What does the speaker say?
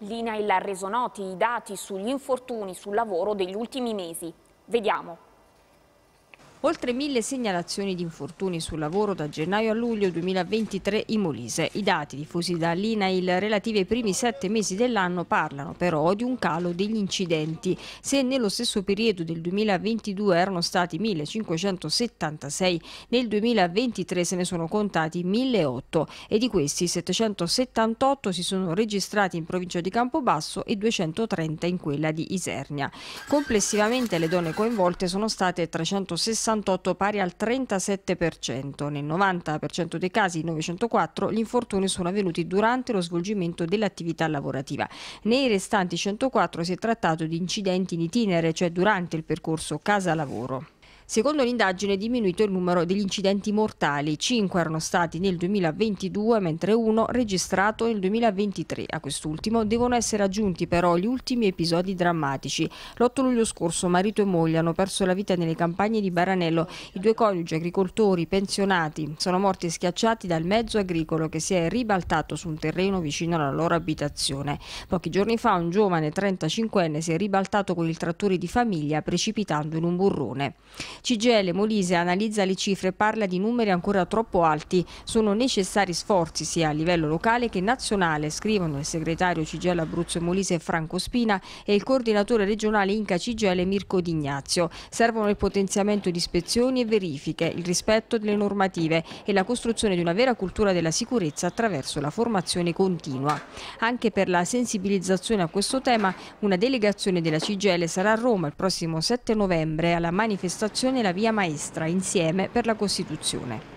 L'INAIL ha reso noti i dati sugli infortuni sul lavoro degli ultimi mesi. Vediamo. Oltre mille segnalazioni di infortuni sul lavoro da gennaio a luglio 2023 in Molise. I dati diffusi dall'INAIL relativi ai primi sette mesi dell'anno parlano però di un calo degli incidenti. Se nello stesso periodo del 2022 erano stati 1576, nel 2023 se ne sono contati 1008 e di questi 778 si sono registrati in provincia di Campobasso e 230 in quella di Isernia. Complessivamente le donne coinvolte sono state 360 68 pari al 37%. Nel 90% dei casi, 904, gli infortuni sono avvenuti durante lo svolgimento dell'attività lavorativa. Nei restanti 104 si è trattato di incidenti in itinere, cioè durante il percorso casa-lavoro. Secondo l'indagine è diminuito il numero degli incidenti mortali, 5 erano stati nel 2022 mentre uno registrato nel 2023. A quest'ultimo devono essere aggiunti però gli ultimi episodi drammatici. L'8 luglio scorso marito e moglie hanno perso la vita nelle campagne di Baranello, i due coniugi agricoltori pensionati sono morti schiacciati dal mezzo agricolo che si è ribaltato su un terreno vicino alla loro abitazione. Pochi giorni fa un giovane 35enne si è ribaltato con il trattore di famiglia precipitando in un burrone. CGL Molise analizza le cifre e parla di numeri ancora troppo alti. Sono necessari sforzi sia a livello locale che nazionale, scrivono il segretario CGL Abruzzo e Molise Franco Spina e il coordinatore regionale Inca CGL Mirko D'Ignazio. Servono il potenziamento di ispezioni e verifiche, il rispetto delle normative e la costruzione di una vera cultura della sicurezza attraverso la formazione continua. Anche per la sensibilizzazione a questo tema, una delegazione della CGL sarà a Roma il prossimo 7 novembre alla manifestazione Costituzione e la via maestra insieme per la Costituzione.